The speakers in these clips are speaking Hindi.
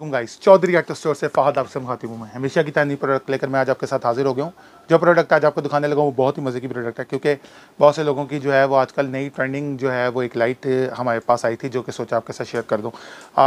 गाइस चौधरी एक्टर स्टोर से फहद आपसे मुखातिब हूँ मैं हमेशा की तरह प्रोडक्ट लेकर मैं आज आपके साथ हाजिर हो गया हूँ जो प्रोडक्ट आज आपको दिखाने लगा वो बहुत ही मज़े की प्रोडक्ट है क्योंकि बहुत से लोगों की जो है वो आजकल नई ट्रेंडिंग जो है वो एक लाइट हमारे पास आई थी जो कि सोचा आपके साथ शेयर कर दूँ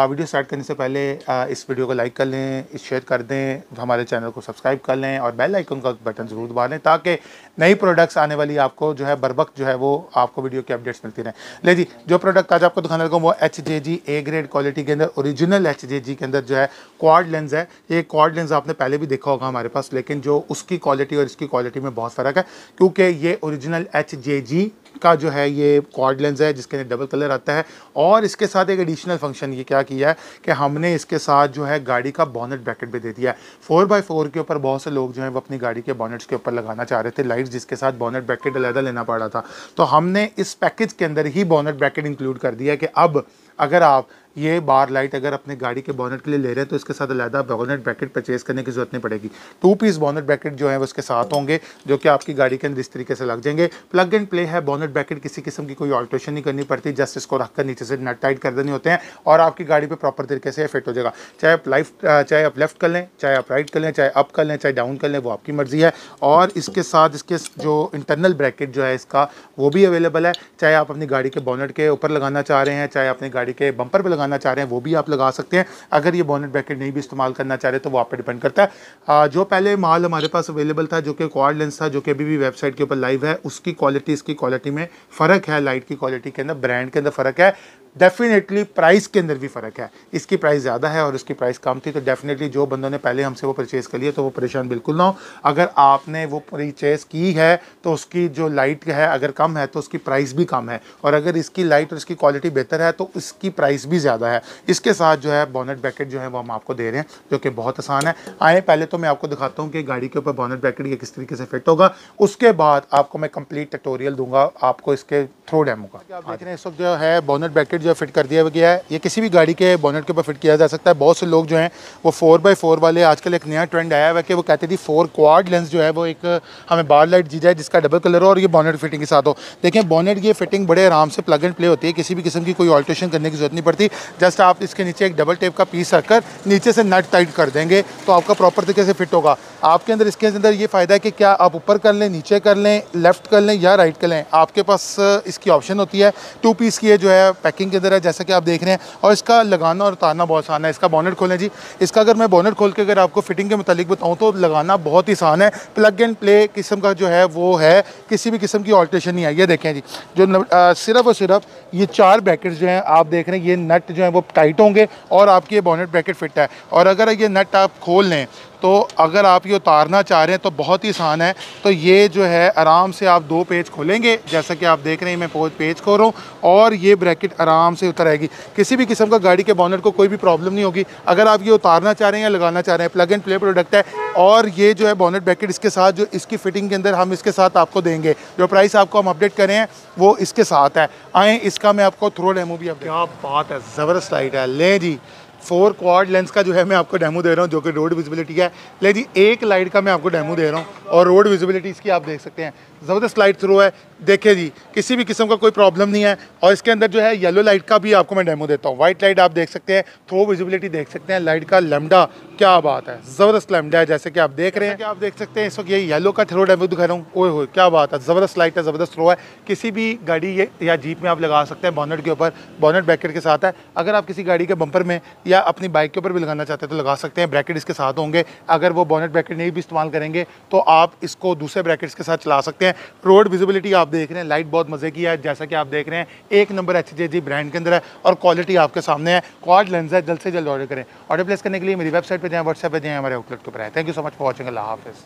वीडियो स्टार्ट करने से पहले आ, इस वीडियो को लाइक कर लें शेयर कर दें हमारे चैनल को सब्सक्राइब कर लें और बेल आइकन का बटन ज़रूर दबा लें ताकि नई प्रोडक्ट्स आने वाली आपको जो है बर वक्त जो है वो आपको वीडियो की अपडेट्स मिलती रहें ले जी जो प्रोडक्ट आज आपको दिखाने लगा वो H J G A grade quality के अंदर औरिजिनल एच जे जी के अंदर अंदर जो है क्वाड लेंस है ये क्वाड लेंस आपने पहले भी देखा होगा हमारे पास लेकिन जो उसकी क्वालिटी और इसकी क्वालिटी में बहुत फ़र्क है क्योंकि ये ओरिजिनल एच जे जी का जो है ये क्वाड लेंस है जिसके अंदर डबल कलर आता है और इसके साथ एक एडिशनल फंक्शन ये क्या किया है कि हमने इसके साथ जो है गाड़ी का बॉनेट ब्रैकेट भी दे दिया है फोर बाई फोर के ऊपर बहुत से लोग जो है वो अपनी गाड़ी के बॉनेट्स के ऊपर लगाना चाह रहे थे लाइट्स जिसके साथ बॉनेट ब्रैकेट अलहदा लेना पड़ रहा था तो हमने इस पैकेज के अंदर ही बॉनेट ब्रैकेट इंक्लूड कर दिया कि अब अगर आप ये बार लाइट अगर अपने गाड़ी के बॉनेट के लिए ले रहे हैं तो इसके साथ अलहदा बॉनेट ब्रैकेट परचेज करने की जरूरत नहीं पड़ेगी टू पीस बॉनेट ब्रैकेट जो है उसके साथ होंगे जो कि आपकी गाड़ी के अंदर इस तरीके से लग जाएंगे प्लग एंड प्ले है बॉनेट ब्रैकेट किसी किस्म की कोई ऑल्ट्रेशन नहीं करनी पड़ती जस्ट इसको रखकर नीचे से नट टाइट कर देने होते हैं और आपकी गाड़ी पर प्रॉपर तरीके से फिट हो जाएगा चाहे आप लाइफ चाहे आप लेफ्ट कर लें चाहे आप राइट कर लें चाहे अप कर लें चाहे डाउन कर लें वो आपकी मर्जी है और इसके साथ इसके जो इंटरनल ब्रैकेट जो है इसका वो भी अवेलेबल है चाहे आप अपनी गाड़ी के बॉनेट के ऊपर लगाना चाह रहे हैं चाहे अपनी गाड़ी के बंपर पर लगाना चाह रहे हैं वो भी आप लगा सकते हैं अगर ये बॉनेट ब्रैकेट नहीं भी इस्तेमाल करना चाह रहे तो वो आप पर डिपेंड करता है आ, जो पहले माल हमारे पास अवेलेबल था जो कि क्वाड लेंस था जो कि अभी भी वेबसाइट के ऊपर लाइव है उसकी क्वालिटी इसकी क्वालिटी में फ़र्क है लाइट की क्वालिटी के अंदर ब्रांड के अंदर फ़र्क है डेफिनेटली प्राइस के अंदर भी फ़र्क है इसकी प्राइस ज़्यादा है और उसकी प्राइस कम थी तो डेफिनेटली जो बंदों ने पहले हमसे वो परचेज़ कर लिया तो वो परेशान बिल्कुल ना हो अगर आपने वो परचेज़ की है तो उसकी जो लाइट है अगर कम है तो उसकी प्राइस भी कम है और अगर इसकी लाइट और इसकी क्वालिटी बेहतर है तो इसकी प्राइस भी ज़्यादा है इसके साथ जो है बॉनेट ब्रैकेट जो है वो हम आपको दे रहे हैं जो कि बहुत आसान है आए पहले तो मैं आपको दिखाता हूँ कि गाड़ी के ऊपर बॉनेट ब्रैकेट ये किस तरीके से फिट होगा उसके बाद आपको मैं कंप्लीट टटोरियल दूंगा आपको इसके थ्रो डैमो का देख रहे हैं इस वक्त जो है बॉनेट ब्रैकेट बॉनेट जो है फिट कर दिया गया है ये किसी भी गाड़ी के बॉनेट के ऊपर फिट किया जा सकता है बहुत से लोग जो हैं वो फोर बाई फोर वाले आजकल एक नया ट्रेंड आया हुआ है कि वो कहते थे फोर क्वाड लेंस जो है वो एक हमें बार लाइट दी जाए जिसका डबल कलर हो और ये बॉनेट फिटिंग के साथ हो देखें बॉनेट की फिटिंग बड़े आराम से प्लग एंड प्ले होती है किसी भी किस्म की कोई ऑल्ट्रेशन करने की जरूरत नहीं पड़ती जस्ट आप इसके नीचे एक डबल टेप का पीस रखकर नीचे से नट टाइट कर देंगे तो आपका प्रॉपर तरीके से फिट होगा आपके अंदर इसके अंदर ये फ़ायदा है कि क्या आप ऊपर कर लें नीचे कर लें लेफ़्ट कर लें या राइट कर लें आपके पास इसकी ऑप्शन होती है टू पीस की जो है पैकिंग अंदर है जैसा कि आप देख रहे हैं और इसका लगाना और उतारना बहुत आसान है इसका बॉनेट खोलें जी इसका अगर मैं बॉनेट खोल के अगर आपको फिटिंग के मतलब बताऊँ तो लगाना बहुत ही आसान है प्लग एंड प्ले किस्म का जो है वो है किसी भी किस्म की ऑल्ट्रेशन नहीं आई है देखें जी जो सिर्फ और सिर्फ ये चार ब्रैकेट जो हैं आप देख रहे हैं ये नट जो है वो टाइट होंगे और आपकी ये बॉनेट ब्रैकेट फिट है और अगर ये नट आप खोल लें तो अगर आप ये उतारना चाह रहे हैं तो बहुत ही आसान है तो ये जो है आराम से आप दो पेज खोलेंगे जैसा कि आप देख रहे हैं मैं पेज खोल रहा हूँ और ये ब्रैकेट आराम आराम से उतर आएगी किसी भी किस्म का गाड़ी के बॉनट को कोई भी प्रॉब्लम नहीं होगी अगर आप ये उतारना चाह रहे हैं या लगाना चाह रहे हैं प्लग एंड प्ले प्रोडक्ट है और ये जो है बॉनेट बैकेट इसके साथ जो इसकी फिटिंग के अंदर हम इसके साथ आपको देंगे जो प्राइस आपको हम अपडेट करें हैं वो इसके साथ है आएँ इसका मैं आपको थ्रो डेमो भी आप क्या बात है ज़बरदस्त लाइट है ले जी फोर क्वाड लेंस का जो है मैं आपको डेमो दे रहा हूँ जो कि रोड विजिबिलिटी है ले जी एक लाइट का मैं आपको डेमो दे रहा हूँ और रोड विजिबिलिटी इसकी आप देख सकते हैं ज़बरदस्त लाइट थ्रू है देखिए जी किसी भी किस्म का कोई प्रॉब्लम नहीं है और इसके अंदर जो है येलो लाइट का भी आपको मैं डेमो देता हूँ वाइट लाइट आप देख सकते हैं थ्रो विजिबिलिटी देख सकते हैं लाइट का लेमडा क्या बात है ज़बरदस्त लेमडा है जैसे कि आप देख रहे हैं कि आप देख सकते हैं इस वक्त ये येलो का थ्रो डेमो दिखा रहा हूँ ओए हो क्या बात है ज़बरदस्त लाइट है ज़बरदस्त थ्रो है किसी भी गाड़ी या जीप में आप लगा सकते हैं बॉनट के ऊपर बॉनट बैकेट के साथ है अगर आप किसी गाड़ी के बंपर में या अपनी बाइक के ऊपर भी लगाना चाहते हैं तो लगा सकते हैं ब्रैकेट इसके साथ होंगे अगर वो बॉनेट ब्रैकेट नहीं भी इस्तेमाल करेंगे तो आप इसको दूसरे ब्रैकेट्स के साथ चला सकते हैं रोड विजिबिलिटी आप देख रहे हैं लाइट बहुत मज़े की है जैसा कि आप देख रहे हैं एक नंबर एच ब्रांड के अंदर है और क्वालिटी आपके सामने है क्वाड लेंस है जल्द से जल्द ऑर्डर करें ऑर्डर प्लेस करने के लिए मेरी वेबसाइट पर जाएँ व्हाट्सएप पर जाएँ हमारे आउटलेट के ऊपर thank you so much for watching Allah हाफिज़